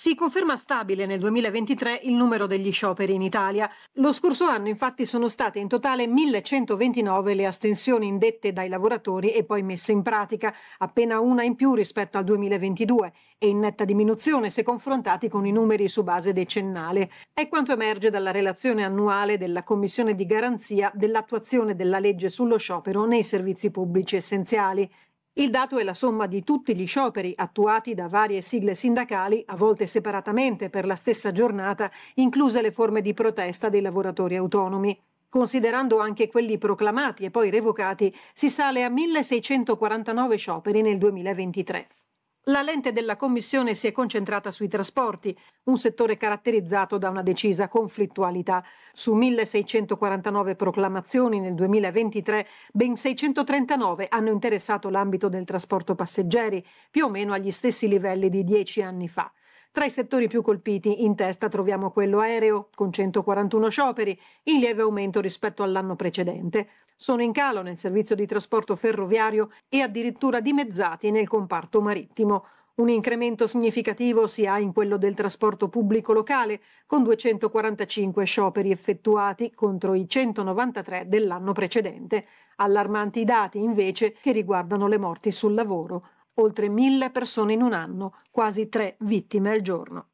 Si conferma stabile nel 2023 il numero degli scioperi in Italia. Lo scorso anno infatti sono state in totale 1129 le astensioni indette dai lavoratori e poi messe in pratica, appena una in più rispetto al 2022 e in netta diminuzione se confrontati con i numeri su base decennale. È quanto emerge dalla relazione annuale della Commissione di garanzia dell'attuazione della legge sullo sciopero nei servizi pubblici essenziali. Il dato è la somma di tutti gli scioperi attuati da varie sigle sindacali, a volte separatamente per la stessa giornata, incluse le forme di protesta dei lavoratori autonomi. Considerando anche quelli proclamati e poi revocati, si sale a 1649 scioperi nel 2023. La lente della Commissione si è concentrata sui trasporti, un settore caratterizzato da una decisa conflittualità. Su 1649 proclamazioni nel 2023, ben 639 hanno interessato l'ambito del trasporto passeggeri, più o meno agli stessi livelli di dieci anni fa. Tra i settori più colpiti in testa troviamo quello aereo, con 141 scioperi, in lieve aumento rispetto all'anno precedente. Sono in calo nel servizio di trasporto ferroviario e addirittura dimezzati nel comparto marittimo. Un incremento significativo si ha in quello del trasporto pubblico locale, con 245 scioperi effettuati contro i 193 dell'anno precedente. Allarmanti i dati, invece, che riguardano le morti sul lavoro oltre mille persone in un anno, quasi tre vittime al giorno.